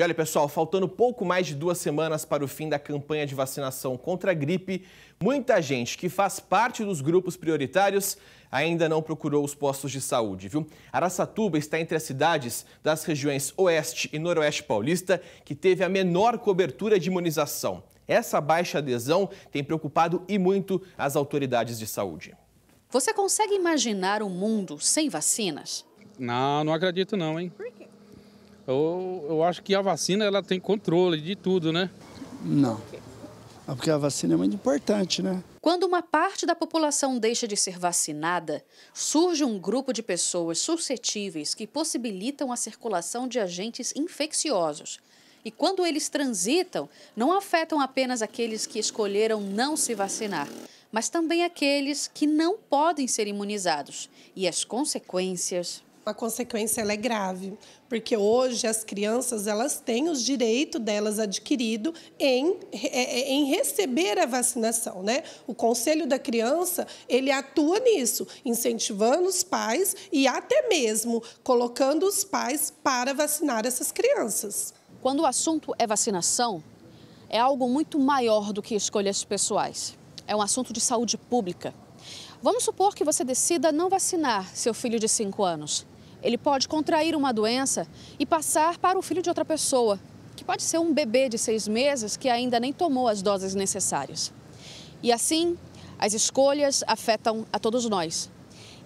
E olha, pessoal, faltando pouco mais de duas semanas para o fim da campanha de vacinação contra a gripe, muita gente que faz parte dos grupos prioritários ainda não procurou os postos de saúde, viu? Araçatuba está entre as cidades das regiões Oeste e Noroeste Paulista que teve a menor cobertura de imunização. Essa baixa adesão tem preocupado e muito as autoridades de saúde. Você consegue imaginar um mundo sem vacinas? Não, não acredito não, hein? Eu, eu acho que a vacina ela tem controle de tudo, né? Não. É porque a vacina é muito importante, né? Quando uma parte da população deixa de ser vacinada, surge um grupo de pessoas suscetíveis que possibilitam a circulação de agentes infecciosos. E quando eles transitam, não afetam apenas aqueles que escolheram não se vacinar, mas também aqueles que não podem ser imunizados. E as consequências a consequência é grave, porque hoje as crianças elas têm os direitos delas adquirido em, é, é, em receber a vacinação, né? O Conselho da Criança ele atua nisso, incentivando os pais e até mesmo colocando os pais para vacinar essas crianças. Quando o assunto é vacinação, é algo muito maior do que escolhas pessoais. É um assunto de saúde pública. Vamos supor que você decida não vacinar seu filho de 5 anos ele pode contrair uma doença e passar para o filho de outra pessoa, que pode ser um bebê de seis meses que ainda nem tomou as doses necessárias. E assim, as escolhas afetam a todos nós.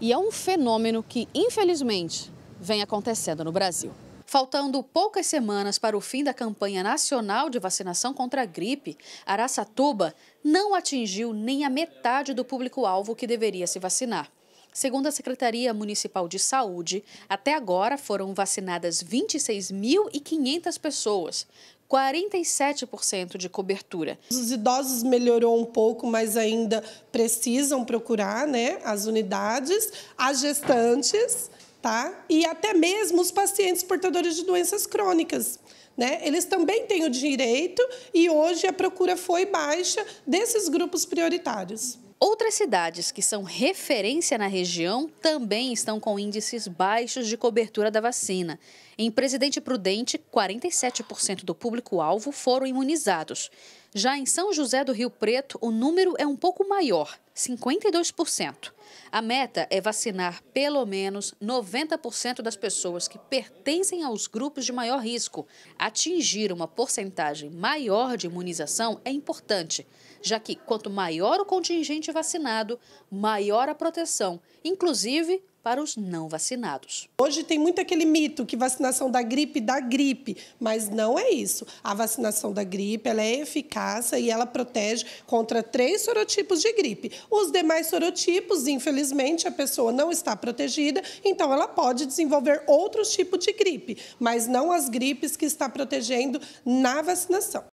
E é um fenômeno que, infelizmente, vem acontecendo no Brasil. Faltando poucas semanas para o fim da campanha nacional de vacinação contra a gripe, Araçatuba não atingiu nem a metade do público-alvo que deveria se vacinar. Segundo a Secretaria Municipal de Saúde, até agora foram vacinadas 26.500 pessoas, 47% de cobertura. Os idosos melhorou um pouco, mas ainda precisam procurar né, as unidades, as gestantes tá? e até mesmo os pacientes portadores de doenças crônicas. Né? Eles também têm o direito e hoje a procura foi baixa desses grupos prioritários. Outras cidades que são referência na região também estão com índices baixos de cobertura da vacina. Em Presidente Prudente, 47% do público-alvo foram imunizados. Já em São José do Rio Preto, o número é um pouco maior, 52%. A meta é vacinar pelo menos 90% das pessoas que pertencem aos grupos de maior risco. Atingir uma porcentagem maior de imunização é importante, já que quanto maior o contingente vacinado, maior a proteção, inclusive para os não vacinados. Hoje tem muito aquele mito que vacinação da gripe dá gripe, mas não é isso. A vacinação da gripe ela é eficaz e ela protege contra três sorotipos de gripe. Os demais sorotipos, infelizmente, a pessoa não está protegida, então ela pode desenvolver outros tipos de gripe, mas não as gripes que está protegendo na vacinação.